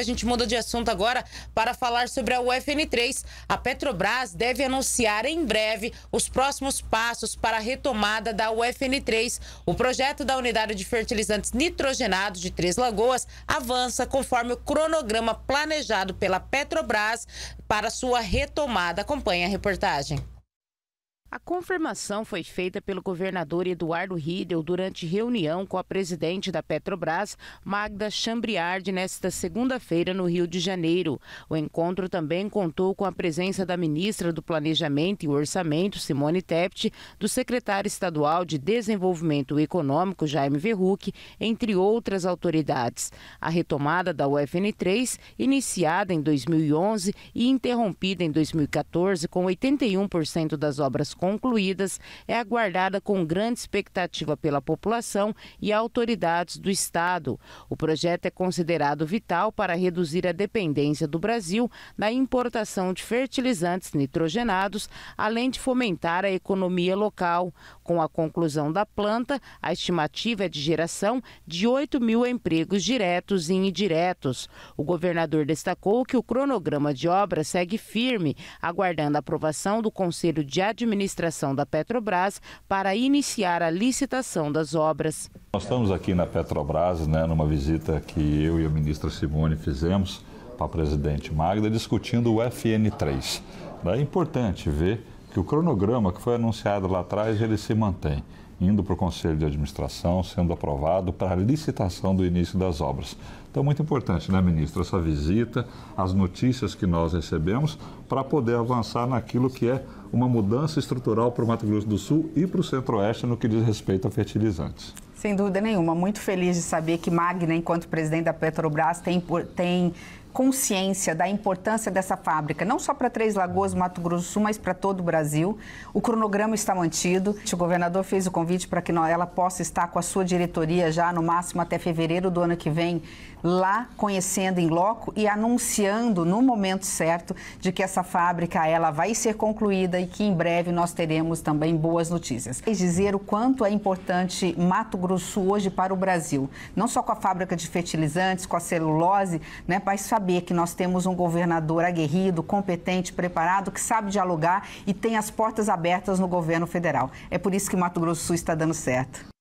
a gente muda de assunto agora para falar sobre a UFN3. A Petrobras deve anunciar em breve os próximos passos para a retomada da UFN3. O projeto da unidade de fertilizantes nitrogenados de Três Lagoas avança conforme o cronograma planejado pela Petrobras para sua retomada. Acompanhe a reportagem. A confirmação foi feita pelo governador Eduardo Riedel durante reunião com a presidente da Petrobras, Magda Chambriard, nesta segunda-feira no Rio de Janeiro. O encontro também contou com a presença da ministra do Planejamento e Orçamento, Simone Tebet, do secretário estadual de Desenvolvimento Econômico, Jaime Verruc, entre outras autoridades. A retomada da UFN3, iniciada em 2011 e interrompida em 2014 com 81% das obras concluídas, é aguardada com grande expectativa pela população e autoridades do Estado. O projeto é considerado vital para reduzir a dependência do Brasil na importação de fertilizantes nitrogenados, além de fomentar a economia local. Com a conclusão da planta, a estimativa é de geração de 8 mil empregos diretos e indiretos. O governador destacou que o cronograma de obra segue firme, aguardando a aprovação do Conselho de Administração administração da Petrobras para iniciar a licitação das obras. Nós estamos aqui na Petrobras, né, numa visita que eu e a ministra Simone fizemos para a presidente Magda, discutindo o FN3. É importante ver que o cronograma que foi anunciado lá atrás, ele se mantém indo para o Conselho de Administração, sendo aprovado para a licitação do início das obras. Então, muito importante, né, ministro, essa visita, as notícias que nós recebemos, para poder avançar naquilo que é uma mudança estrutural para o Mato Grosso do Sul e para o Centro-Oeste no que diz respeito a fertilizantes. Sem dúvida nenhuma. Muito feliz de saber que Magna, enquanto presidente da Petrobras, tem, tem consciência da importância dessa fábrica, não só para Três Lagoas, Mato Grosso do Sul, mas para todo o Brasil. O cronograma está mantido. O governador fez o convite para que ela possa estar com a sua diretoria já no máximo até fevereiro do ano que vem, lá conhecendo em loco e anunciando no momento certo de que essa fábrica ela vai ser concluída e que em breve nós teremos também boas notícias. E dizer o quanto é importante Mato Grosso Grosso hoje para o Brasil. Não só com a fábrica de fertilizantes, com a celulose, né, mas saber que nós temos um governador aguerrido, competente, preparado, que sabe dialogar e tem as portas abertas no governo federal. É por isso que Mato Grosso do Sul está dando certo.